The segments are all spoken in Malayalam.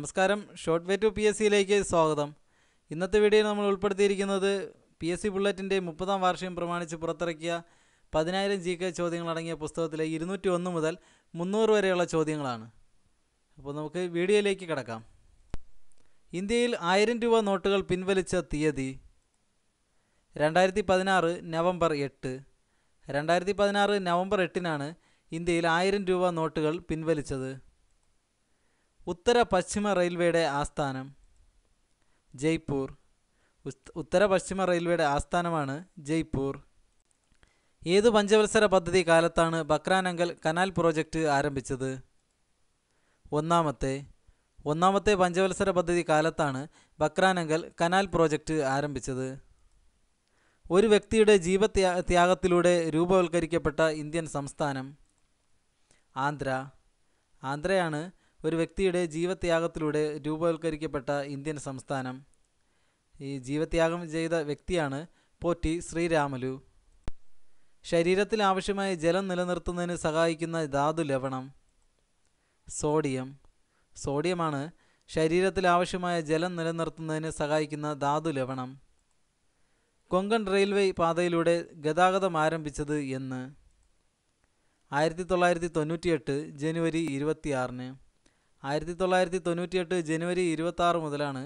നമസ്കാരം short way to P S സിയിലേക്ക് സ്വാഗതം ഇന്നത്തെ വീഡിയോയിൽ നമ്മൾ ഉൾപ്പെടുത്തിയിരിക്കുന്നത് പി എസ് സി ബുള്ളറ്റിൻ്റെ മുപ്പതാം വാർഷികം പ്രമാണിച്ച് പുറത്തിറക്കിയ പതിനായിരം ജി കെ ചോദ്യങ്ങളടങ്ങിയ പുസ്തകത്തിലെ ഇരുന്നൂറ്റി ഒന്ന് മുതൽ മുന്നൂറ് വരെയുള്ള ചോദ്യങ്ങളാണ് അപ്പോൾ നമുക്ക് വീഡിയോയിലേക്ക് കിടക്കാം ഇന്ത്യയിൽ ആയിരം രൂപ നോട്ടുകൾ പിൻവലിച്ച തീയതി രണ്ടായിരത്തി പതിനാറ് നവംബർ എട്ട് രണ്ടായിരത്തി പതിനാറ് നവംബർ എട്ടിനാണ് ഇന്ത്യയിൽ ആയിരം രൂപ നോട്ടുകൾ പിൻവലിച്ചത് ഉത്തര പശ്ചിമ റെയിൽവേയുടെ ആസ്ഥാനം ജയ്പൂർ ഉത്തര പശ്ചിമ റെയിൽവേയുടെ ആസ്ഥാനമാണ് ജയ്പൂർ ഏതു പഞ്ചവത്സര പദ്ധതി കാലത്താണ് ബക്രാനങ്കൽ കനാൽ പ്രോജക്റ്റ് ആരംഭിച്ചത് ഒന്നാമത്തെ ഒന്നാമത്തെ പഞ്ചവത്സര പദ്ധതി കാലത്താണ് ബക്രാനങ്കൽ കനാൽ പ്രോജക്റ്റ് ആരംഭിച്ചത് ഒരു വ്യക്തിയുടെ ജീവത്യാ ത്യാഗത്തിലൂടെ രൂപവൽക്കരിക്കപ്പെട്ട ഇന്ത്യൻ സംസ്ഥാനം ആന്ധ്ര ആന്ധ്രയാണ് ഒരു വ്യക്തിയുടെ ജീവത്യാഗത്തിലൂടെ രൂപവൽക്കരിക്കപ്പെട്ട ഇന്ത്യൻ സംസ്ഥാനം ഈ ജീവത്യാഗം ചെയ്ത വ്യക്തിയാണ് പോറ്റി ശ്രീരാമലു ശരീരത്തിൽ ആവശ്യമായ ജലം നിലനിർത്തുന്നതിന് സഹായിക്കുന്ന ധാതു ലവണം സോഡിയം സോഡിയമാണ് ശരീരത്തിൽ ആവശ്യമായ ജലം നിലനിർത്തുന്നതിന് സഹായിക്കുന്ന ധാതു ലവണം കൊങ്കൺ റെയിൽവേ പാതയിലൂടെ ഗതാഗതം ആരംഭിച്ചത് എന്ന് ആയിരത്തി തൊള്ളായിരത്തി തൊണ്ണൂറ്റിയെട്ട് ജനുവരി ഇരുപത്തിയാറിന് ആയിരത്തി തൊള്ളായിരത്തി തൊണ്ണൂറ്റിയെട്ട് ജനുവരി ഇരുപത്തി ആറ് മുതലാണ്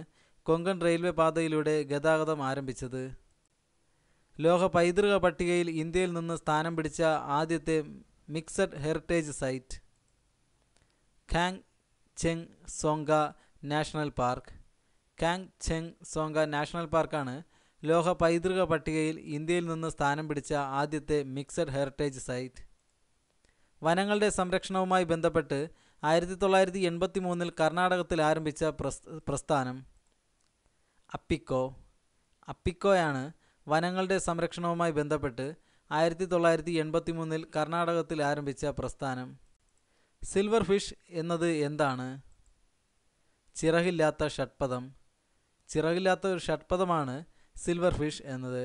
കൊങ്കൺ റെയിൽവേ പാതയിലൂടെ ഗതാഗതം ആരംഭിച്ചത് ലോക പൈതൃക പട്ടികയിൽ ഇന്ത്യയിൽ നിന്ന് സ്ഥാനം പിടിച്ച ആദ്യത്തെ mixed heritage site Khangchendzonga national park Khangchendzonga national പാർക്കാണ് ലോക പൈതൃക പട്ടികയിൽ ഇന്ത്യയിൽ നിന്ന് സ്ഥാനം പിടിച്ച ആദ്യത്തെ മിക്സഡ് ഹെറിറ്റേജ് സൈറ്റ് വനങ്ങളുടെ സംരക്ഷണവുമായി ബന്ധപ്പെട്ട് ആയിരത്തി തൊള്ളായിരത്തി എൺപത്തി മൂന്നിൽ കർണാടകത്തിൽ ആരംഭിച്ച പ്രസ്ഥാനം അപ്പിക്കോ അപ്പിക്കോയാണ് വനങ്ങളുടെ സംരക്ഷണവുമായി ബന്ധപ്പെട്ട് ആയിരത്തി തൊള്ളായിരത്തി എൺപത്തി മൂന്നിൽ കർണാടകത്തിൽ ആരംഭിച്ച പ്രസ്ഥാനം സിൽവർ ഫിഷ് എന്നത് എന്താണ് ചിറകില്ലാത്ത ഷഡ്പഥം ചിറകില്ലാത്ത ഒരു ഷഡ്പഥമാണ് സിൽവർ ഫിഷ് എന്നത്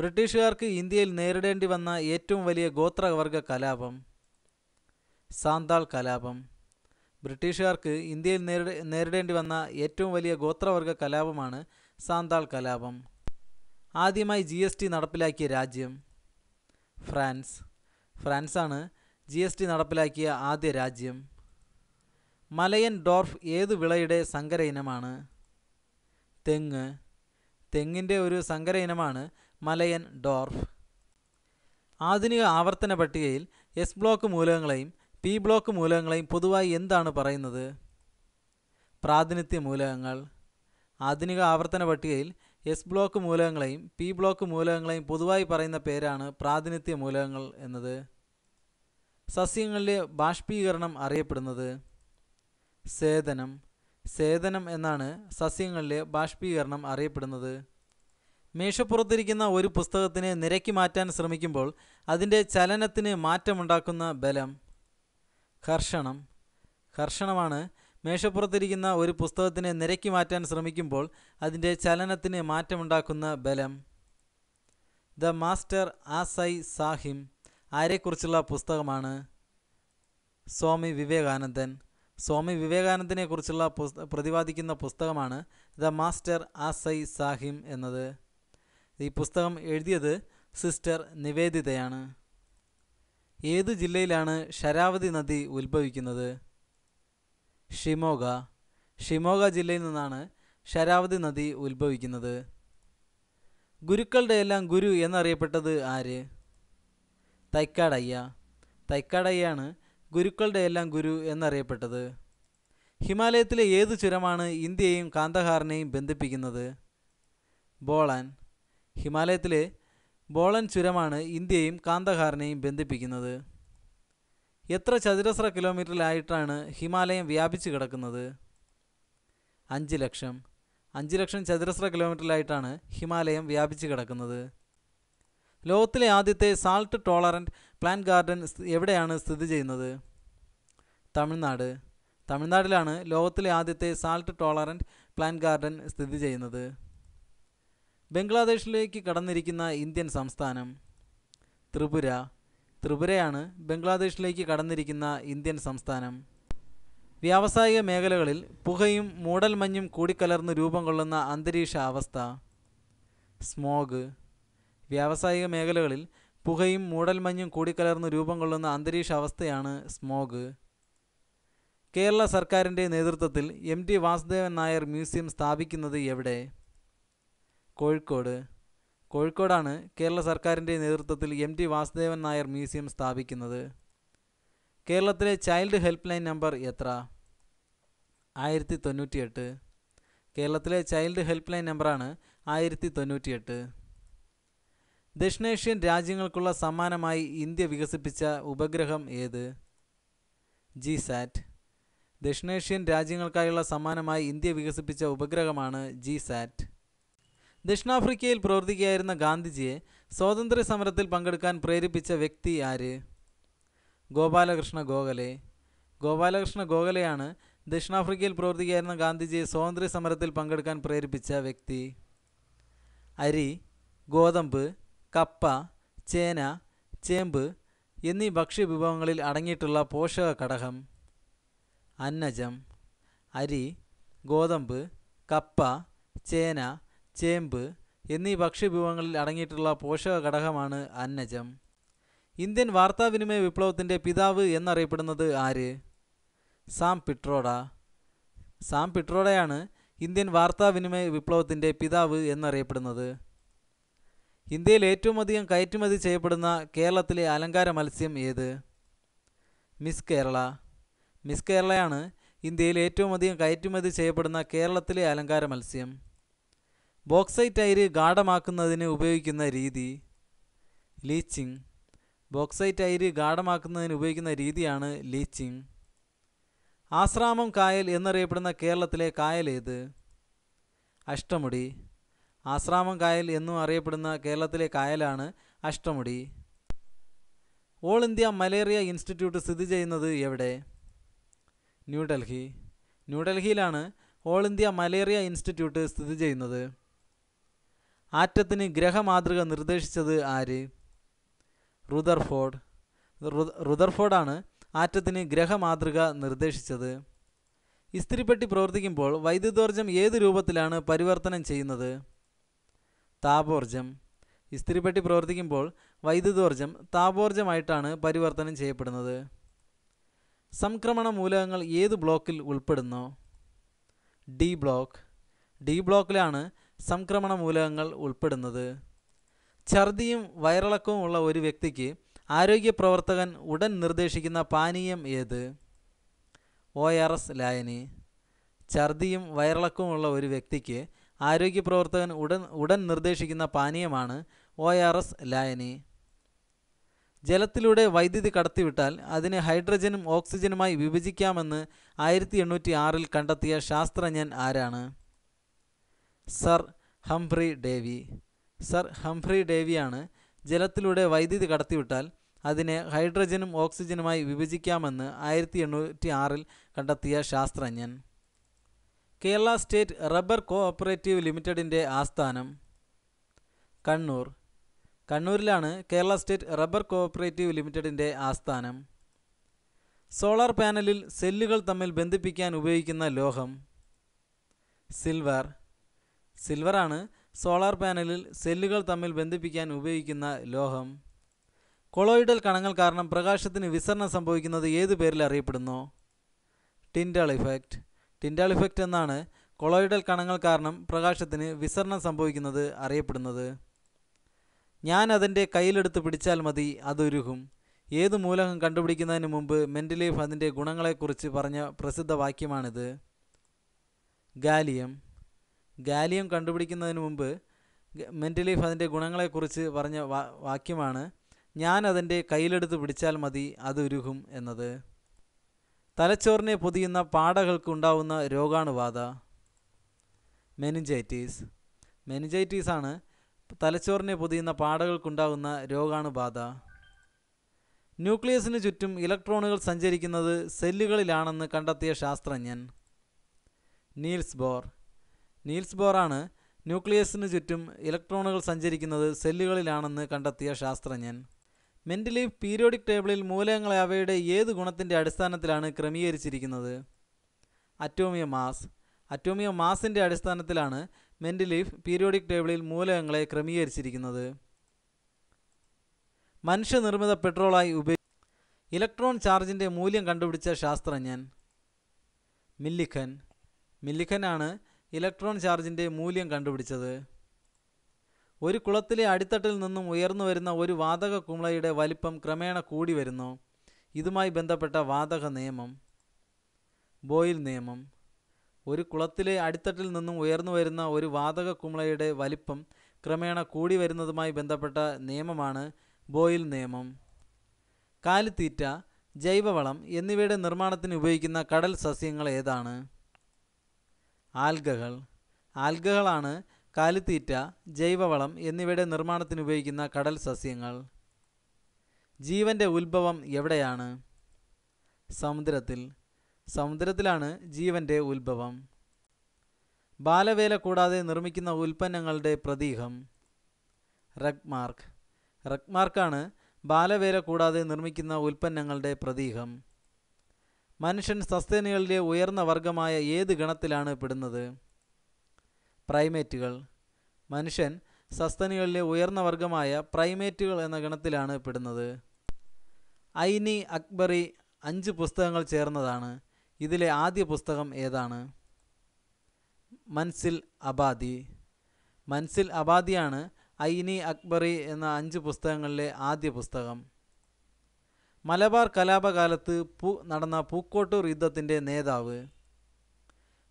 ബ്രിട്ടീഷുകാർക്ക് ഇന്ത്യയിൽ നേരിടേണ്ടി വന്ന ഏറ്റവും വലിയ ഗോത്രവർഗ കലാപം സാന്താൾ കലാപം ബ്രിട്ടീഷുകാർക്ക് ഇന്ത്യയിൽ നേരിട നേരിടേണ്ടി വന്ന ഏറ്റവും വലിയ ഗോത്രവർഗ കലാപമാണ് സാന്താൾ കലാപം ആദ്യമായി ജി എസ് ടി നടപ്പിലാക്കിയ രാജ്യം ഫ്രാൻസ് ഫ്രാൻസാണ് ജി എസ് ടി നടപ്പിലാക്കിയ ആദ്യ രാജ്യം മലയൻ ഡോർഫ് ഏത് വിളയുടെ സങ്കര ഇനമാണ് തെങ്ങ് തെങ്ങിൻ്റെ ഒരു സങ്കര ഇനമാണ് മലയൻ ഡോർഫ് ആധുനിക ആവർത്തന പട്ടികയിൽ എസ് ബ്ലോക്ക് മൂലകങ്ങളെയും പി ബ്ലോക്ക് മൂലകങ്ങളെയും പൊതുവായി എന്താണ് പറയുന്നത് പ്രാതിനിധ്യ മൂലകങ്ങൾ ആധുനിക ആവർത്തന പട്ടികയിൽ എസ് ബ്ലോക്ക് മൂലകങ്ങളെയും പി ബ്ലോക്ക് മൂലകങ്ങളെയും പൊതുവായി പറയുന്ന പേരാണ് പ്രാതിനിധ്യ മൂലകങ്ങൾ എന്നത് സസ്യങ്ങളിലെ ബാഷ്പീകരണം അറിയപ്പെടുന്നത് സേതനം സേതനം എന്നാണ് സസ്യങ്ങളിലെ ബാഷ്പീകരണം അറിയപ്പെടുന്നത് മേശപ്പുറത്തിരിക്കുന്ന ഒരു പുസ്തകത്തിനെ നിരക്കി മാറ്റാൻ ശ്രമിക്കുമ്പോൾ അതിൻ്റെ ചലനത്തിന് മാറ്റമുണ്ടാക്കുന്ന ബലം കർഷണം കർഷണമാണ് മേശപ്പുറത്തിരിക്കുന്ന ഒരു പുസ്തകത്തിനെ നിരക്കി മാറ്റാൻ ശ്രമിക്കുമ്പോൾ അതിൻ്റെ ചലനത്തിന് മാറ്റമുണ്ടാക്കുന്ന ബലം ദ മാസ്റ്റർ ആസൈ സാഹിം ആരെക്കുറിച്ചുള്ള പുസ്തകമാണ് സ്വാമി വിവേകാനന്ദൻ സ്വാമി വിവേകാനന്ദനെക്കുറിച്ചുള്ള പുസ് പ്രതിപാദിക്കുന്ന പുസ്തകമാണ് ദ മാസ്റ്റർ ആസൈ സാഹിം എന്നത് ഈ പുസ്തകം എഴുതിയത് സിസ്റ്റർ നിവേദിതയാണ് ഏത് ജില്ലയിലാണ് ശരാവതി നദി ഉത്ഭവിക്കുന്നത് ഷിമോഗ ഷിമോഗ ജില്ലയിൽ നിന്നാണ് ശരാവതി നദി ഉത്ഭവിക്കുന്നത് ഗുരുക്കളുടെ എല്ലാം ഗുരു എന്നറിയപ്പെട്ടത് ആര് തൈക്കാടയ്യ തൈക്കാടയ്യാണ് ഗുരുക്കളുടെ എല്ലാം ഗുരു എന്നറിയപ്പെട്ടത് ഹിമാലയത്തിലെ ഏത് ചുരമാണ് ഇന്ത്യയെയും കാന്തഹാറിനെയും ബന്ധിപ്പിക്കുന്നത് ബോളാൻ ഹിമാലയത്തിലെ ബോളൻ ചുരമാണ് ഇന്ത്യയും കാന്തഹാറിനെയും ബന്ധിപ്പിക്കുന്നത് എത്ര ചതുരശ്ര കിലോമീറ്ററിലായിട്ടാണ് ഹിമാലയം വ്യാപിച്ചു കിടക്കുന്നത് അഞ്ച് ലക്ഷം അഞ്ച് ലക്ഷം ചതുരശ്ര കിലോമീറ്ററിലായിട്ടാണ് ഹിമാലയം വ്യാപിച്ചു കിടക്കുന്നത് ലോകത്തിലെ ആദ്യത്തെ സാൾട്ട് ടോളറൻറ്റ് പ്ലാന്റ് ഗാർഡൻ എവിടെയാണ് സ്ഥിതി ചെയ്യുന്നത് തമിഴ്നാട് തമിഴ്നാട്ടിലാണ് ലോകത്തിലെ ആദ്യത്തെ സാൾട്ട് ടോളറൻറ്റ് പ്ലാന്റ് ഗാർഡൻ സ്ഥിതി ചെയ്യുന്നത് ബംഗ്ലാദേശിലേക്ക് കടന്നിരിക്കുന്ന ഇന്ത്യൻ സംസ്ഥാനം ത്രിപുര ത്രിപുരയാണ് ബംഗ്ലാദേശിലേക്ക് കടന്നിരിക്കുന്ന ഇന്ത്യൻ സംസ്ഥാനം വ്യാവസായിക മേഖലകളിൽ പുകയും മൂടൽമഞ്ഞും കൂടിക്കലർന്ന് രൂപം കൊള്ളുന്ന അന്തരീക്ഷ അവസ്ഥ സ്മോഗ് വ്യാവസായിക മേഖലകളിൽ പുകയും മൂടൽമഞ്ഞും കൂടിക്കലർന്ന് രൂപം കൊള്ളുന്ന അന്തരീക്ഷ അവസ്ഥയാണ് സ്മോഗ് കേരള സർക്കാരിൻ്റെ നേതൃത്വത്തിൽ M T Vasudevan Nair museum സ്ഥാപിക്കുന്നത് എവിടെ കോഴിക്കോട് കോഴിക്കോടാണ് കേരള സർക്കാരിൻ്റെ നേതൃത്വത്തിൽ M T Vasudevan Nair museum സ്ഥാപിക്കുന്നത് കേരളത്തിലെ ചൈൽഡ് ഹെൽപ്പ് ലൈൻ നമ്പർ എത്ര ആയിരത്തി തൊണ്ണൂറ്റിയെട്ട് കേരളത്തിലെ ചൈൽഡ് ഹെൽപ്പ് ലൈൻ നമ്പറാണ് ആയിരത്തി തൊണ്ണൂറ്റിയെട്ട് ദക്ഷിണേഷ്യൻ രാജ്യങ്ങൾക്കുള്ള സമ്മാനമായി ഇന്ത്യ വികസിപ്പിച്ച ഉപഗ്രഹം ഏത് ജി സാറ്റ് ദക്ഷിണേഷ്യൻ രാജ്യങ്ങൾക്കായുള്ള സമ്മാനമായി ഇന്ത്യ വികസിപ്പിച്ച ഉപഗ്രഹമാണ് ജി സാറ്റ് ദക്ഷിണാഫ്രിക്കയിൽ പ്രവർത്തിക്കുകയായിരുന്ന ഗാന്ധിജിയെ സ്വാതന്ത്ര്യ സമരത്തിൽ പങ്കെടുക്കാൻ പ്രേരിപ്പിച്ച വ്യക്തി ആര് ഗോപാലകൃഷ്ണ ഗോഖലെ ഗോപാലകൃഷ്ണ ഗോഖലെയാണ് ദക്ഷിണാഫ്രിക്കയിൽ പ്രവർത്തിക്കുകയായിരുന്ന ഗാന്ധിജിയെ സ്വാതന്ത്ര്യ സമരത്തിൽ പങ്കെടുക്കാൻ പ്രേരിപ്പിച്ച വ്യക്തി അരി ഗോതമ്പ് കപ്പ ചേന ചേമ്പ് എന്നീ ഭക്ഷ്യവിഭവങ്ങളിൽ അടങ്ങിയിട്ടുള്ള പോഷക ഘടകം അന്നജം അരി ഗോതമ്പ് കപ്പ ചേന ചേമ്പ് എന്നീ ഭക്ഷ്യവിഭവങ്ങളിൽ അടങ്ങിയിട്ടുള്ള പോഷക ഘടകമാണ് അന്നജം ഇന്ത്യൻ വാർത്താവിനിമയ വിപ്ലവത്തിൻ്റെ പിതാവ് എന്നറിയപ്പെടുന്നത് ആര് സാം പിട്രോഡ സാം പിട്രോഡയാണ് ഇന്ത്യൻ വാർത്താവിനിമയ വിപ്ലവത്തിൻ്റെ പിതാവ് എന്നറിയപ്പെടുന്നത് ഇന്ത്യയിൽ ഏറ്റവും അധികം കയറ്റുമതി ചെയ്യപ്പെടുന്ന കേരളത്തിലെ അലങ്കാര മത്സ്യം ഏത് മിസ് കേരള മിസ് കേരളയാണ് ഇന്ത്യയിൽ ഏറ്റവും അധികം കയറ്റുമതി ചെയ്യപ്പെടുന്ന കേരളത്തിലെ അലങ്കാര മത്സ്യം ബോക്സൈറ്റ് അയിര് ഗാഠമാക്കുന്നതിന് ഉപയോഗിക്കുന്ന രീതി ലീച്ചിങ് ബോക്സൈറ്റ് അയിര് ഗാഠമാക്കുന്നതിന് ഉപയോഗിക്കുന്ന രീതിയാണ് ലീച്ചിങ് ആശ്രാമം കായൽ എന്നറിയപ്പെടുന്ന കേരളത്തിലെ കായൽ ഏത് അഷ്ടമുടി ആശ്രാമം കായൽ എന്നും അറിയപ്പെടുന്ന കേരളത്തിലെ കായലാണ് Ashtamudi all India malaria institute സ്ഥിതി ചെയ്യുന്നത് എവിടെ ന്യൂഡൽഹി ന്യൂഡൽഹിയിലാണ് ഓൾ ഇന്ത്യ മലേറിയ ഇൻസ്റ്റിറ്റ്യൂട്ട് സ്ഥിതി ചെയ്യുന്നത് ആറ്റത്തിന് ഗ്രഹമാതൃക നിർദ്ദേശിച്ചത് ആര് റുദർഫോർഡ് റുദർഫോർഡാണ് ആറ്റത്തിന് ഗ്രഹമാതൃക നിർദ്ദേശിച്ചത് ഇസ്തിരിപ്പെട്ടി പ്രവർത്തിക്കുമ്പോൾ വൈദ്യുതോർജം ഏത് രൂപത്തിലാണ് പരിവർത്തനം ചെയ്യുന്നത് താപോർജം ഇസ്തിരിപ്പെട്ടി പ്രവർത്തിക്കുമ്പോൾ വൈദ്യുതോർജം താപോർജമായിട്ടാണ് പരിവർത്തനം ചെയ്യപ്പെടുന്നത് സംക്രമണ മൂലകങ്ങൾ ഏത് ബ്ലോക്കിൽ ഉൾപ്പെടുന്നു ഡി ബ്ലോക്ക് ഡി ബ്ലോക്കിലാണ് സംക്രമണ മൂലകങ്ങൾ ഉൾപ്പെടുന്നത് ഛർദിയും വയറിളക്കവും ഉള്ള ഒരു വ്യക്തിക്ക് ആരോഗ്യ പ്രവർത്തകൻ ഉടൻ നിർദ്ദേശിക്കുന്ന പാനീയം ഏത് ഒ ആർ എസ് ലായനി ഛർദിയും വയറിളക്കവും ഉള്ള ഒരു വ്യക്തിക്ക് ആരോഗ്യ പ്രവർത്തകൻ ഉടൻ ഉടൻ നിർദ്ദേശിക്കുന്ന പാനീയമാണ് ഒ ആർ എസ് ലായനി ജലത്തിലൂടെ വൈദ്യുതി കടത്തിവിട്ടാൽ അതിനെ ഹൈഡ്രജനും ഓക്സിജനുമായി വിഭജിക്കാമെന്ന് ആയിരത്തി എണ്ണൂറ്റി ആറിൽ കണ്ടെത്തിയ ശാസ്ത്രജ്ഞൻ ആരാണ് sir Humphry Davy sir Humphry ഡേവിയാണ് ജലത്തിലൂടെ വൈദ്യുതി കടത്തിവിട്ടാൽ അതിനെ ഹൈഡ്രജനും ഓക്സിജനുമായി വിഭജിക്കാമെന്ന് ആയിരത്തി എണ്ണൂറ്റി ആറിൽ കണ്ടെത്തിയ ശാസ്ത്രജ്ഞൻ കേരള സ്റ്റേറ്റ് റബ്ബർ കോഓപ്പറേറ്റീവ് ലിമിറ്റഡിൻ്റെ ആസ്ഥാനം കണ്ണൂർ കണ്ണൂരിലാണ് കേരള സ്റ്റേറ്റ് റബ്ബർ കോഓപ്പറേറ്റീവ് ലിമിറ്റഡിൻ്റെ ആസ്ഥാനം സോളാർ പാനലിൽ സെല്ലുകൾ തമ്മിൽ ബന്ധിപ്പിക്കാൻ ഉപയോഗിക്കുന്ന ലോഹം സിൽവർ സിൽവറാണ് സോളാർ പാനലിൽ സെല്ലുകൾ തമ്മിൽ ബന്ധിപ്പിക്കാൻ ഉപയോഗിക്കുന്ന ലോഹം കൊളോയിഡൽ കണങ്ങൾ കാരണം പ്രകാശത്തിന് വിസരണം സംഭവിക്കുന്നത് ഏതു പേരിൽ അറിയപ്പെടുന്നു ടിൻഡാൾ ഇഫക്റ്റ് ടിൻഡാൾ ഇഫക്റ്റ് എന്നാണ് കൊളോയിഡൽ കണങ്ങൾ കാരണം പ്രകാശത്തിന് വിസരണം സംഭവിക്കുന്നത് അറിയപ്പെടുന്നത് ഞാൻ അതിൻ്റെ കയ്യിലെടുത്ത് പിടിച്ചാൽ മതി അതൊരുകും ഏത് മൂലകം കണ്ടുപിടിക്കുന്നതിന് മുമ്പ് മെൻ്റലീഫ് അതിൻ്റെ ഗുണങ്ങളെക്കുറിച്ച് പറഞ്ഞ പ്രസിദ്ധ വാക്യമാണിത് ഗാലിയം ഗാലിയം കണ്ടുപിടിക്കുന്നതിന് മുമ്പ് മെൻ്റലീഫ് അതിൻ്റെ ഗുണങ്ങളെക്കുറിച്ച് പറഞ്ഞ വാ വാക്യമാണ് ഞാൻ അതിൻ്റെ കയ്യിലെടുത്ത് പിടിച്ചാൽ മതി അത് ഉരുകും എന്നത് തലച്ചോറിനെ പൊതിയുന്ന പാടകൾക്ക് ഉണ്ടാവുന്ന രോഗാണുബാധ മെനിഞ്ചൈറ്റീസ് മെനിഞ്ചൈറ്റീസ് ആണ് തലച്ചോറിനെ പൊതിയുന്ന പാടകൾക്കുണ്ടാകുന്ന രോഗാണുബാധ ന്യൂക്ലിയസിന് ചുറ്റും ഇലക്ട്രോണുകൾ സഞ്ചരിക്കുന്നത് സെല്ലുകളിലാണെന്ന് കണ്ടെത്തിയ ശാസ്ത്രജ്ഞൻ നീൽസ് ബോർ നീൽസ് ബോറാണ് ന്യൂക്ലിയസിന് ചുറ്റും ഇലക്ട്രോണുകൾ സഞ്ചരിക്കുന്നത് സെല്ലുകളിലാണെന്ന് കണ്ടെത്തിയ ശാസ്ത്രജ്ഞൻ മെൻ്റലി പീരിയോഡിക് ടേബിളിൽ മൂലകങ്ങളെ അവയുടെ ഏത് ഗുണത്തിൻ്റെ അടിസ്ഥാനത്തിലാണ് ക്രമീകരിച്ചിരിക്കുന്നത് അറ്റോമിയ മാസ് അറ്റോമിയ മാസിൻ്റെ അടിസ്ഥാനത്തിലാണ് മെൻ്റലീഫ് പീരിയോഡിക് ടേബിളിൽ മൂലകങ്ങളെ ക്രമീകരിച്ചിരിക്കുന്നത് മനുഷ്യനിർമ്മിത പെട്രോളായി ഉപയോഗി ഇലക്ട്രോൺ ചാർജിൻ്റെ മൂല്യം കണ്ടുപിടിച്ച ശാസ്ത്രജ്ഞൻ മില്ലിഖൻ മില്ലിഖനാണ് ഇലക്ട്രോൺ ചാർജിൻ്റെ മൂല്യം കണ്ടുപിടിച്ചത് ഒരു കുളത്തിലെ അടിത്തട്ടിൽ നിന്നും ഉയർന്നു വരുന്ന ഒരു വാതക കുമിളയുടെ വലിപ്പം ക്രമേണ കൂടി വരുന്നു ഇതുമായി ബന്ധപ്പെട്ട വാതക നിയമം ബോയിൽ നിയമം ഒരു കുളത്തിലെ അടിത്തട്ടിൽ നിന്നും ഉയർന്നു വരുന്ന ഒരു വാതക കുമിളയുടെ വലിപ്പം ക്രമേണ കൂടി വരുന്നതുമായി ബന്ധപ്പെട്ട നിയമമാണ് ബോയിൽ നിയമം കാലിത്തീറ്റ ജൈവവളം എന്നിവയുടെ നിർമ്മാണത്തിന് ഉപയോഗിക്കുന്ന കടൽ സസ്യങ്ങൾ ഏതാണ് ആൽഗകൾ ആൽഗകളാണ് കാലിത്തീറ്റ ജൈവവളം എന്നിവയുടെ നിർമ്മാണത്തിന് ഉപയോഗിക്കുന്ന കടൽ സസ്യങ്ങൾ ജീവൻ്റെ ഉത്ഭവം എവിടെയാണ് സമുദ്രത്തിൽ സമുദ്രത്തിലാണ് ജീവൻ്റെ ഉത്ഭവം ബാലവേല കൂടാതെ നിർമ്മിക്കുന്ന ഉൽപ്പന്നങ്ങളുടെ പ്രതീകം റഗ്മാർക്ക് റഗ്മാർക്കാണ് ബാലവേല കൂടാതെ നിർമ്മിക്കുന്ന ഉൽപ്പന്നങ്ങളുടെ പ്രതീകം മനുഷ്യൻ സസ്തനികളിലെ ഉയർന്ന വർഗമായ ഏത് ഗണത്തിലാണ് പെടുന്നത് പ്രൈമേറ്റുകൾ മനുഷ്യൻ സസ്തനികളിലെ ഉയർന്ന വർഗമായ പ്രൈമേറ്റുകൾ എന്ന ഗണത്തിലാണ് പെടുന്നത് ഐനി അക്ബറി അഞ്ച് പുസ്തകങ്ങൾ ചേർന്നതാണ് ഇതിലെ ആദ്യ പുസ്തകം ഏതാണ് മൻസിൽ അബാദി മൻസിൽ അബാദിയാണ് ഐനി അക്ബറി എന്ന അഞ്ച് പുസ്തകങ്ങളിലെ ആദ്യ പുസ്തകം മലബാർ കലാപകാലത്ത് പൂ നടന്ന പൂക്കോട്ടൂർ യുദ്ധത്തിൻ്റെ നേതാവ്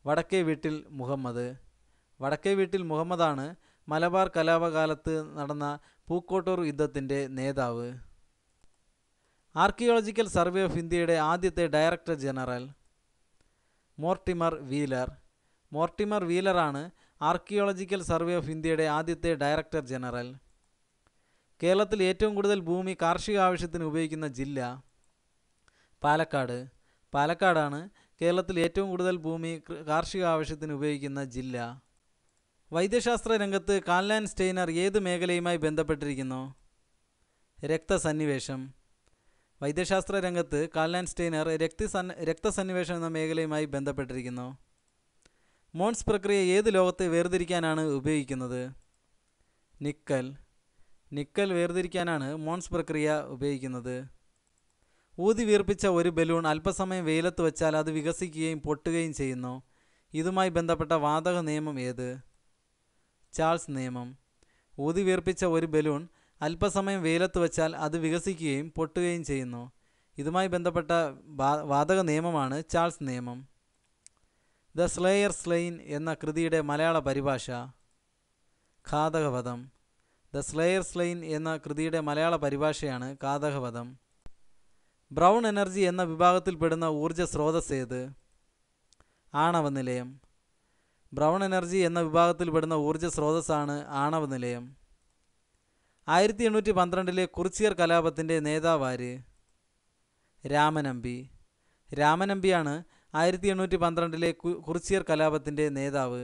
വടക്കേ വീട്ടിൽ മുഹമ്മദ് വടക്കേ വീട്ടിൽ മുഹമ്മദാണ് മലബാർ കലാപകാലത്ത് നടന്ന പൂക്കോട്ടൂർ യുദ്ധത്തിൻ്റെ നേതാവ് ആർക്കിയോളജിക്കൽ സർവേ ഓഫ് ഇന്ത്യയുടെ ആദ്യത്തെ director general Mortimer Wheeler Mortimer വീലറാണ് ആർക്കിയോളജിക്കൽ സർവേ ഓഫ് ഇന്ത്യയുടെ ആദ്യത്തെ ഡയറക്ടർ ജനറൽ കേരളത്തിൽ ഏറ്റവും കൂടുതൽ ഭൂമി കാർഷിക ആവശ്യത്തിന് ഉപയോഗിക്കുന്ന ജില്ല പാലക്കാട് പാലക്കാടാണ് കേരളത്തിൽ ഏറ്റവും കൂടുതൽ ഭൂമി കാർഷിക ആവശ്യത്തിന് ഉപയോഗിക്കുന്ന ജില്ല വൈദ്യശാസ്ത്ര രംഗത്ത് കാൻലാൻ സ്റ്റെയ്നർ ഏത് മേഖലയുമായി ബന്ധപ്പെട്ടിരിക്കുന്നു രക്തസന്നിവേശം വൈദ്യശാസ്ത്ര രംഗത്ത് കാൻലാൻ സ്റ്റെയ്നർ സന് രക്തസന്നിവേശം എന്ന മേഖലയുമായി ബന്ധപ്പെട്ടിരിക്കുന്നു മോൺസ് പ്രക്രിയ ഏത് ലോകത്തെ വേർതിരിക്കാനാണ് ഉപയോഗിക്കുന്നത് നിക്കൽ നിക്കൽ വേർതിരിക്കാനാണ് മോൺസ് പ്രക്രിയ ഉപയോഗിക്കുന്നത് ഊതി വീർപ്പിച്ച ഒരു ബലൂൺ അല്പസമയം വെയിലത്ത് വച്ചാൽ അത് വികസിക്കുകയും പൊട്ടുകയും ചെയ്യുന്നു ഇതുമായി ബന്ധപ്പെട്ട വാതക നിയമം ഏത് ചാൾസ് നിയമം ഊതി വീർപ്പിച്ച ഒരു ബലൂൺ അല്പസമയം വെയിലത്ത് വച്ചാൽ അത് വികസിക്കുകയും പൊട്ടുകയും ചെയ്യുന്നു ഇതുമായി ബന്ധപ്പെട്ട വാതക നിയമമാണ് ചാൾസ് നിയമം ദ സ്ലേയർ സ്ലെയിൻ എന്ന കൃതിയുടെ മലയാള പരിഭാഷ ഘാതകപഥം ദ സ്ലെയർ സ്ലെയിൻ എന്ന കൃതിയുടെ മലയാള പരിഭാഷയാണ് കാതകപഥം ബ്രൗൺ എനർജി എന്ന വിഭാഗത്തിൽപ്പെടുന്ന ഊർജ്ജ സ്രോതസ് ഏത് ആണവ നിലയം ബ്രൗൺ എനർജി എന്ന വിഭാഗത്തിൽപ്പെടുന്ന ഊർജ്ജ സ്രോതസ്സാണ് ആണവ നിലയം ആയിരത്തി എണ്ണൂറ്റി പന്ത്രണ്ടിലെ കുറിച്ചിയർ കലാപത്തിൻ്റെ നേതാവാര് രാമനമ്പി രാമനമ്പിയാണ് ആയിരത്തി എണ്ണൂറ്റി പന്ത്രണ്ടിലെ കുറിച്ചിയർ കലാപത്തിൻ്റെ നേതാവ്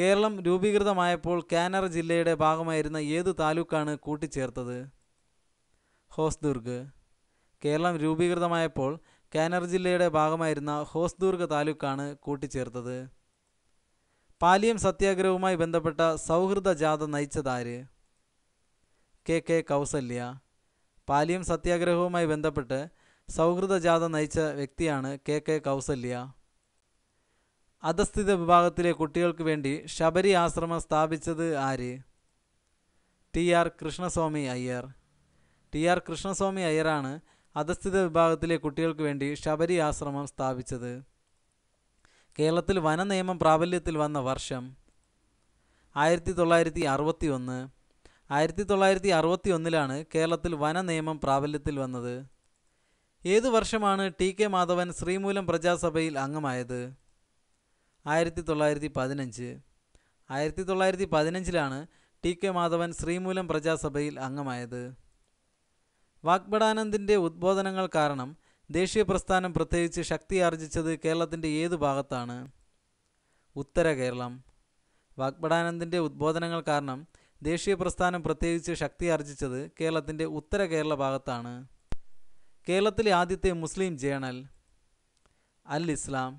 കേരളം രൂപീകൃതമായപ്പോൾ കാനർ ജില്ലയുടെ ഭാഗമായിരുന്ന ഏത് താലൂക്കാണ് കൂട്ടിച്ചേർത്തത് ഹോസ്ദുർഗ് കേരളം രൂപീകൃതമായപ്പോൾ കാനർ ജില്ലയുടെ ഭാഗമായിരുന്ന ഹോസ്ദുർഗ് താലൂക്കാണ് കൂട്ടിച്ചേർത്തത് പാലിയം സത്യാഗ്രഹവുമായി ബന്ധപ്പെട്ട സൗഹൃദ ജാഥ നയിച്ചതാര് കെ കെ കൗസല്യ പാലിയം സത്യാഗ്രഹവുമായി ബന്ധപ്പെട്ട് സൗഹൃദ ജാഥ നയിച്ച വ്യക്തിയാണ് കെ കെ കൗസല്യ അധസ്ഥിത വിഭാഗത്തിലെ കുട്ടികൾക്ക് വേണ്ടി ശബരി ആശ്രമം സ്ഥാപിച്ചത് ആര് T R Krishnaswamy Iyer T R Krishnaswamy അയ്യറാണ് അധസ്ഥിത വിഭാഗത്തിലെ കുട്ടികൾക്ക് വേണ്ടി ശബരി ആശ്രമം സ്ഥാപിച്ചത് കേരളത്തിൽ വന നിയമം പ്രാബല്യത്തിൽ വന്ന വർഷം ആയിരത്തി തൊള്ളായിരത്തി അറുപത്തി ഒന്ന് ആയിരത്തി തൊള്ളായിരത്തി അറുപത്തി ഒന്നിലാണ് കേരളത്തിൽ വന നിയമം പ്രാബല്യത്തിൽ വന്നത് ഏതു വർഷമാണ് ടി കെ മാധവൻ ശ്രീമൂലം പ്രജാസഭയിൽ അംഗമായത് ആയിരത്തി തൊള്ളായിരത്തി പതിനഞ്ച് ആയിരത്തി തൊള്ളായിരത്തി പതിനഞ്ചിലാണ് ടി കെ മാധവൻ ശ്രീമൂലം പ്രജാസഭയിൽ അംഗമായത് വാഗ്ബടാനന്ദിൻ്റെ ഉദ്ബോധനങ്ങൾ കാരണം ദേശീയ പ്രസ്ഥാനം പ്രത്യേകിച്ച് ശക്തിയാർജിച്ചത് കേരളത്തിൻ്റെ ഏതു ഭാഗത്താണ് ഉത്തര കേരളം വാഗ്ബടാനന്ദിൻ്റെ ഉദ്ബോധനങ്ങൾ കാരണം ദേശീയ പ്രസ്ഥാനം പ്രത്യേകിച്ച് ശക്തിയാർജിച്ചത് കേരളത്തിൻ്റെ ഉത്തര കേരള ഭാഗത്താണ് കേരളത്തിലെ ആദ്യത്തെ മുസ്ലിം ജേണൽ അൽ ഇസ്ലാം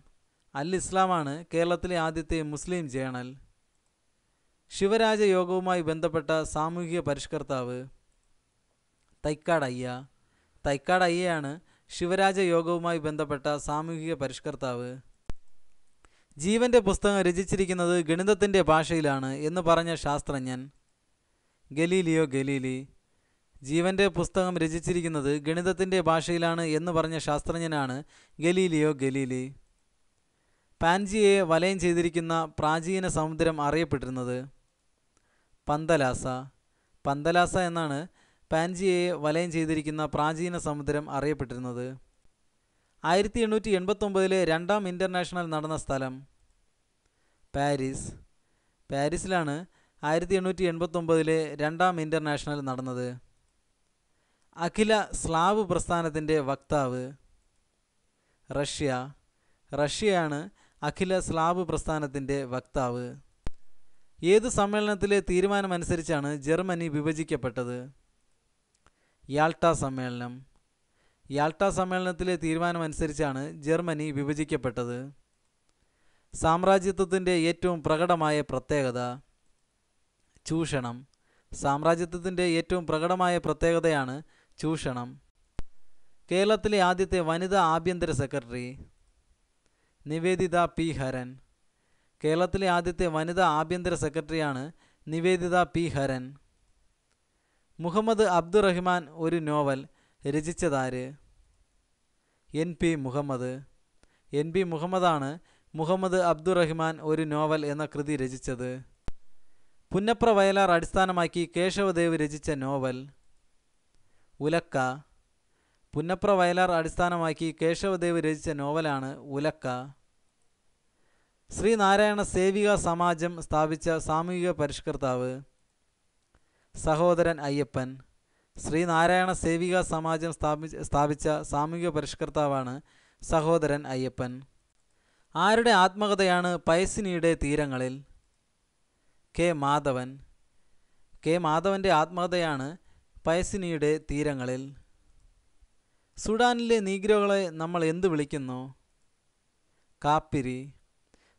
അൽ ഇസ്ലാമാണ് കേരളത്തിലെ ആദ്യത്തെ മുസ്ലിം ജേണൽ ശിവരാജ യോഗവുമായി ബന്ധപ്പെട്ട സാമൂഹിക പരിഷ്കർത്താവ് തൈക്കാട് അയ്യ തൈക്കാട് അയ്യയാണ് ശിവരാജ യോഗവുമായി ബന്ധപ്പെട്ട സാമൂഹിക പരിഷ്കർത്താവ് ജീവന്റെ പുസ്തകം രചിച്ചിരിക്കുന്നത് ഗണിതത്തിൻ്റെ ഭാഷയിലാണ് എന്ന് പറഞ്ഞ ശാസ്ത്രജ്ഞൻ ഗലീലിയോ ഗലീലി ജീവന്റെ പുസ്തകം രചിച്ചിരിക്കുന്നത് ഗണിതത്തിൻ്റെ ഭാഷയിലാണ് എന്ന് പറഞ്ഞ ശാസ്ത്രജ്ഞനാണ് ഗലീലിയോ ഗലീലി പാൻജിയെ വലയം ചെയ്തിരിക്കുന്ന പ്രാചീന സമുദ്രം അറിയപ്പെട്ടിരുന്നത് പന്തലാസ പന്തലാസ എന്നാണ് പാൻജിയെ വലയം ചെയ്തിരിക്കുന്ന പ്രാചീന സമുദ്രം അറിയപ്പെട്ടിരുന്നത് ആയിരത്തി എണ്ണൂറ്റി എൺപത്തൊമ്പതിലെ രണ്ടാം ഇൻ്റർനാഷണൽ നടന്ന സ്ഥലം പാരീസ് പാരീസിലാണ് ആയിരത്തി എണ്ണൂറ്റി എൺപത്തൊമ്പതിലെ രണ്ടാം ഇൻ്റർനാഷണൽ നടന്നത് അഖില സ്ലാവ് പ്രസ്ഥാനത്തിൻ്റെ വക്താവ് റഷ്യ റഷ്യയാണ് അഖില സ്ലാബ് പ്രസ്ഥാനത്തിൻ്റെ വക്താവ് ഏത് സമ്മേളനത്തിലെ തീരുമാനമനുസരിച്ചാണ് ജർമ്മനി വിഭജിക്കപ്പെട്ടത് യാൾട്ട സമ്മേളനം യാൾട്ട സമ്മേളനത്തിലെ തീരുമാനമനുസരിച്ചാണ് ജർമ്മനി വിഭജിക്കപ്പെട്ടത് സാമ്രാജ്യത്വത്തിൻ്റെ ഏറ്റവും പ്രകടമായ പ്രത്യേകത ചൂഷണം സാമ്രാജ്യത്വത്തിൻ്റെ ഏറ്റവും പ്രകടമായ പ്രത്യേകതയാണ് ചൂഷണം കേരളത്തിലെ ആദ്യത്തെ വനിതാ ആഭ്യന്തര സെക്രട്ടറി നിവേദിത പി ഹരൻ കേരളത്തിലെ ആദ്യത്തെ വനിതാ ആഭ്യന്തര സെക്രട്ടറിയാണ് നിവേദിത പി ഹരൻ മുഹമ്മദ് അബ്ദുറഹ്മാൻ ഒരു നോവൽ രചിച്ചതാര് N P Muhammad N P മുഹമ്മദാണ് മുഹമ്മദ് അബ്ദുറഹ്മാൻ ഒരു നോവൽ എന്ന കൃതി രചിച്ചത് പുന്നപ്ര വയലാർ അടിസ്ഥാനമാക്കി കേശവദേവ് രചിച്ച നോവൽ ഉലക്ക പുന്നപ്ര വയലാർ അടിസ്ഥാനമാക്കി കേശവദേവ് രചിച്ച നോവലാണ് ഉലക്ക ശ്രീനാരായണ സേവിക സമാജം സ്ഥാപിച്ച സാമൂഹിക പരിഷ്കർത്താവ് സഹോദരൻ അയ്യപ്പൻ ശ്രീനാരായണ സേവിക സമാജം സ്ഥാപിച്ച സ്ഥാപിച്ച സാമൂഹിക പരിഷ്കർത്താവാണ് സഹോദരൻ അയ്യപ്പൻ ആരുടെ ആത്മകഥയാണ് പയസിനിയുടെ തീരങ്ങളിൽ കെ മാധവൻ കെ മാധവൻ്റെ ആത്മകഥയാണ് പയസിനിയുടെ തീരങ്ങളിൽ സുഡാനിലെ നീഗ്രോകളെ നമ്മൾ എന്ത് വിളിക്കുന്നു കാപ്പിരി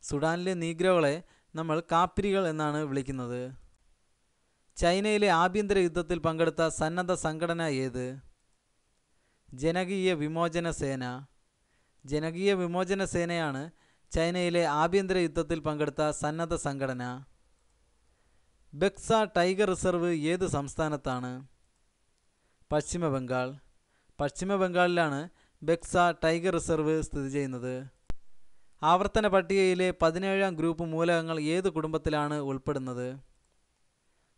സുഡാനിലെ നീഗ്രോകളെ നമ്മൾ കാപ്പിരികൾ എന്നാണ് വിളിക്കുന്നത് ചൈനയിലെ ആഭ്യന്തര യുദ്ധത്തിൽ പങ്കെടുത്ത സന്നദ്ധ സംഘടന ഏത് ജനകീയ വിമോചന സേന ജനകീയ വിമോചന സേനയാണ് ചൈനയിലെ ആഭ്യന്തര യുദ്ധത്തിൽ പങ്കെടുത്ത സന്നദ്ധ സംഘടന ബെക്സ ടൈഗർ റിസർവ് ഏത് സംസ്ഥാനത്താണ് പശ്ചിമ ബംഗാൾ പശ്ചിമ ബംഗാളിലാണ് ബെക്സ ടൈഗർ റിസർവ് സ്ഥിതി ചെയ്യുന്നത് ആവർത്തന പട്ടികയിലെ പതിനേഴാം ഗ്രൂപ്പ് മൂലകങ്ങൾ ഏത് കുടുംബത്തിലാണ് ഉൾപ്പെടുന്നത്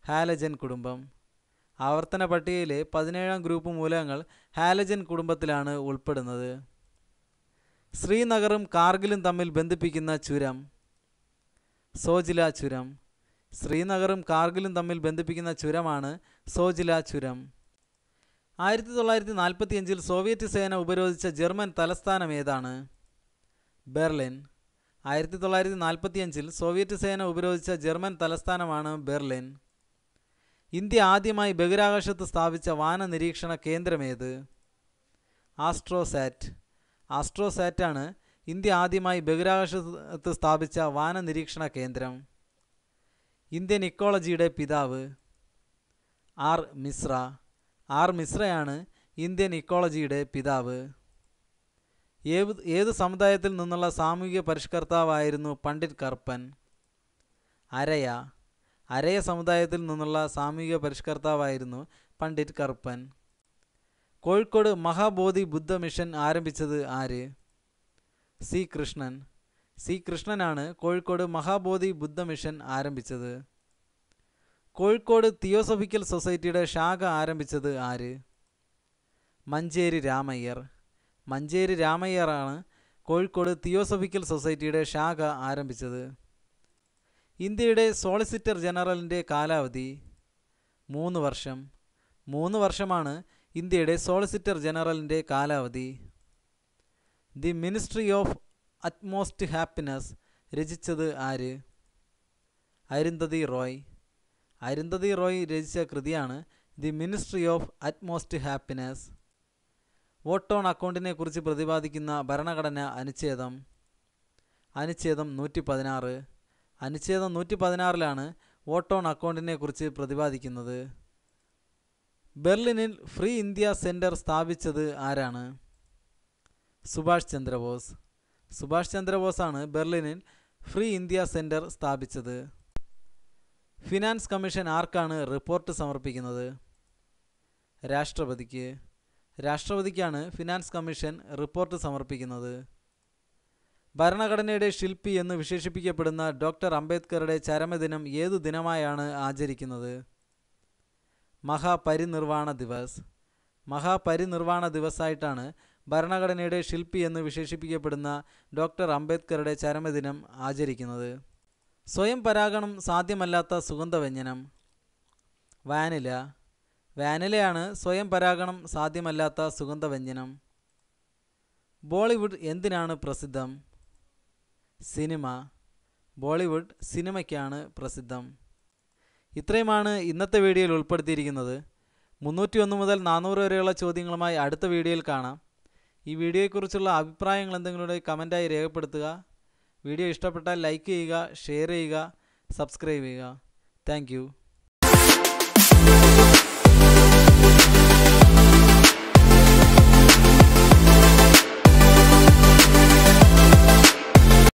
ഹാലജൻ കുടുംബം ആവർത്തന പട്ടികയിലെ പതിനേഴാം ഗ്രൂപ്പ് മൂലകങ്ങൾ ഹാലജൻ കുടുംബത്തിലാണ് ഉൾപ്പെടുന്നത് ശ്രീനഗറും കാർഗിലും തമ്മിൽ ബന്ധിപ്പിക്കുന്ന ചുരം സോജില ചുരം ശ്രീനഗറും കാർഗിലും തമ്മിൽ ബന്ധിപ്പിക്കുന്ന ചുരമാണ് സോജില ചുരം ആയിരത്തി തൊള്ളായിരത്തി നാൽപ്പത്തി അഞ്ചിൽ സോവിയറ്റ് സേന ഉപരോധിച്ച ജർമ്മൻ തലസ്ഥാനം ഏതാണ് ബെർലിൻ ആയിരത്തി തൊള്ളായിരത്തി നാൽപ്പത്തി അഞ്ചിൽ സോവിയറ്റ് സേന ഉപരോധിച്ച ജർമ്മൻ തലസ്ഥാനമാണ് ബെർലിൻ ഇന്ത്യ ആദ്യമായി ബഹിരാകാശത്ത് സ്ഥാപിച്ച വാന നിരീക്ഷണ കേന്ദ്രമേത് ആസ്ട്രോസാറ്റ് ആസ്ട്രോസാറ്റാണ് ഇന്ത്യ ആദ്യമായി ബഹിരാകാശത്ത് സ്ഥാപിച്ച വാന നിരീക്ഷണ കേന്ദ്രം ഇന്ത്യൻ ഇക്കോളജിയുടെ പിതാവ് ആർ മിശ്ര ആർ മിശ്രയാണ് ഇന്ത്യൻ ഇക്കോളജിയുടെ പിതാവ് ഏത് ഏത് സമുദായത്തിൽ നിന്നുള്ള സാമൂഹിക പരിഷ്കർത്താവായിരുന്നു പണ്ഡിറ്റ് കർപ്പൻ അരയ അരയ സമുദായത്തിൽ നിന്നുള്ള സാമൂഹിക പരിഷ്കർത്താവായിരുന്നു പണ്ഡിറ്റ് കർപ്പൻ കോഴിക്കോട് മഹാബോധി ബുദ്ധ മിഷൻ ആരംഭിച്ചത് ആര് സി കൃഷ്ണൻ സി കൃഷ്ണനാണ് കോഴിക്കോട് മഹാബോധി ബുദ്ധ മിഷൻ ആരംഭിച്ചത് കോഴിക്കോട് തിയോസഫിക്കൽ സൊസൈറ്റിയുടെ ശാഖ ആരംഭിച്ചത് ആര് മഞ്ചേരി രാമയ്യർ മഞ്ചേരി രാമയ്യറാണ് കോഴിക്കോട് തിയോസഫിക്കൽ സൊസൈറ്റിയുടെ ശാഖ ആരംഭിച്ചത് ഇന്ത്യയുടെ സോളിസിറ്റർ ജനറലിൻ്റെ കാലാവധി മൂന്ന് വർഷം മൂന്ന് വർഷമാണ് ഇന്ത്യയുടെ സോളിസിറ്റർ ജനറലിൻ്റെ കാലാവധി the ministry of utmost happiness രചിച്ചത് ആര് അരുന്ധതി റോയ് അരുന്ധതി റോയ് രചിച്ച കൃതിയാണ് the ministry of utmost happiness vote on അക്കൗണ്ടിനെ കുറിച്ച് പ്രതിപാദിക്കുന്ന ഭരണഘടന അനുച്ഛേദം അനുച്ഛേദം നൂറ്റി പതിനാറ് അനുച്ഛേദം നൂറ്റി പതിനാറിലാണ് വോട്ട് ഓൺ അക്കൗണ്ടിനെ കുറിച്ച് പ്രതിപാദിക്കുന്നത് ബെർലിനിൽ ഫ്രീ ഇന്ത്യ സെൻറ്റർ സ്ഥാപിച്ചത് ആരാണ് സുഭാഷ് ചന്ദ്രബോസ് സുഭാഷ് ചന്ദ്രബോസാണ് ബെർലിനിൽ ഫ്രീ ഇന്ത്യ സെൻറ്റർ സ്ഥാപിച്ചത് ഫിനാൻസ് കമ്മീഷൻ ആർക്കാണ് റിപ്പോർട്ട് സമർപ്പിക്കുന്നത് രാഷ്ട്രപതിക്ക് രാഷ്ട്രപതിക്കാണ് ഫിനാൻസ് കമ്മീഷൻ റിപ്പോർട്ട് സമർപ്പിക്കുന്നത് ഭരണഘടനയുടെ ശില്പി എന്ന് വിശേഷിപ്പിക്കപ്പെടുന്ന ഡോക്ടർ അംബേദ്കറുടെ ചരമദിനം ഏതു ദിനമായാണ് ആചരിക്കുന്നത് മഹാപരിനിർവാണ ദിവസ് മഹാപരിനിർവാണ ദിവസായിട്ടാണ് ഭരണഘടനയുടെ ശില്പി എന്ന് വിശേഷിപ്പിക്കപ്പെടുന്ന ഡോക്ടർ അംബേദ്കറുടെ ചരമദിനം ആചരിക്കുന്നത് സ്വയം പരാഗണം സാധ്യമല്ലാത്ത സുഗന്ധവ്യഞ്ജനം വാനില വാനിലയാണ് സ്വയം പരാഗണം സാധ്യമല്ലാത്ത സുഗന്ധവ്യഞ്ജനം ബോളിവുഡ് എന്തിനാണ് പ്രസിദ്ധം സിനിമ ബോളിവുഡ് സിനിമയ്ക്കാണ് പ്രസിദ്ധം ഇത്രയുമാണ് ഇന്നത്തെ വീഡിയോയിൽ ഉൾപ്പെടുത്തിയിരിക്കുന്നത് മുന്നൂറ്റി ഒന്ന് മുതൽ നാനൂറ് വരെയുള്ള ചോദ്യങ്ങളുമായി അടുത്ത വീഡിയോയിൽ കാണാം ഈ വീഡിയോയെക്കുറിച്ചുള്ള അഭിപ്രായങ്ങൾ എന്തെങ്കിലും കമൻറ്റായി രേഖപ്പെടുത്തുക വീഡിയോ ഇഷ്ടപ്പെട്ടാൽ ലൈക്ക് ചെയ്യുക ഷെയർ ചെയ്യുക സബ്സ്ക്രൈബ് ചെയ്യുക താങ്ക്